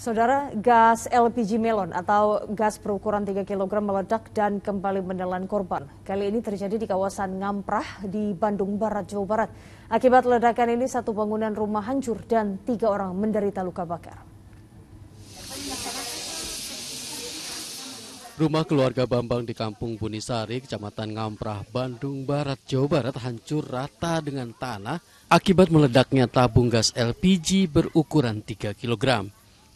Saudara, gas LPG melon atau gas berukuran 3 kg meledak dan kembali menelan korban. Kali ini terjadi di kawasan Ngamprah di Bandung Barat, Jawa Barat. Akibat ledakan ini satu bangunan rumah hancur dan tiga orang menderita luka bakar. Rumah keluarga Bambang di Kampung Bunisari, Kecamatan Ngamprah, Bandung Barat, Jawa Barat hancur rata dengan tanah akibat meledaknya tabung gas LPG berukuran 3 kilogram.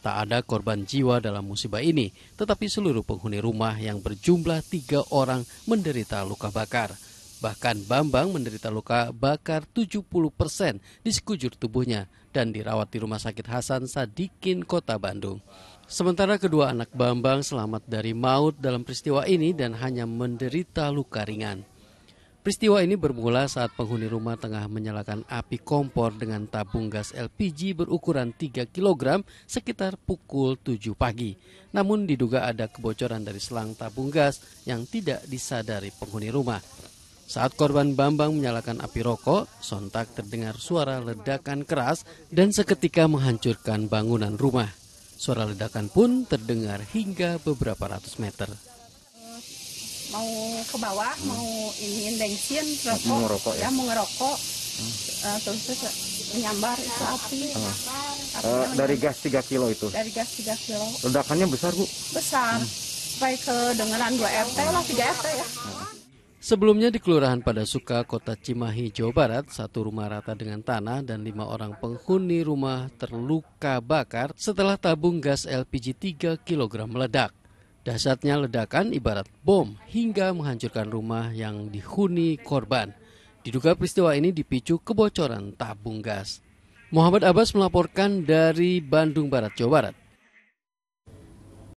Tak ada korban jiwa dalam musibah ini, tetapi seluruh penghuni rumah yang berjumlah tiga orang menderita luka bakar. Bahkan Bambang menderita luka bakar 70% persen di sekujur tubuhnya dan dirawat di Rumah Sakit Hasan Sadikin, Kota Bandung. Sementara kedua anak Bambang selamat dari maut dalam peristiwa ini dan hanya menderita luka ringan. Peristiwa ini bermula saat penghuni rumah tengah menyalakan api kompor dengan tabung gas LPG berukuran 3 kg sekitar pukul 7 pagi. Namun diduga ada kebocoran dari selang tabung gas yang tidak disadari penghuni rumah. Saat korban Bambang menyalakan api rokok, sontak terdengar suara ledakan keras dan seketika menghancurkan bangunan rumah. Suara ledakan pun terdengar hingga beberapa ratus meter mau ke bawah hmm. mau ini bensin rokok mau ngerokok ya, ya mau ngerokok hmm. uh, terus, terus eh, menyambar itu ah. api hmm. uh, dari gas 3 kilo itu dari gas 3 kilo ledakannya besar bu besar hmm. sampai ke dengaran 2 rt lah 3 rt ya hmm. Sebelumnya di Kelurahan Padasuka, Kota Cimahi, Jawa Barat, satu rumah rata dengan tanah dan lima orang penghuni rumah terluka bakar setelah tabung gas LPG 3 kg meledak. Dasarnya ledakan ibarat bom hingga menghancurkan rumah yang dihuni korban. Diduga peristiwa ini dipicu kebocoran tabung gas. Muhammad Abbas melaporkan dari Bandung Barat, Jawa Barat.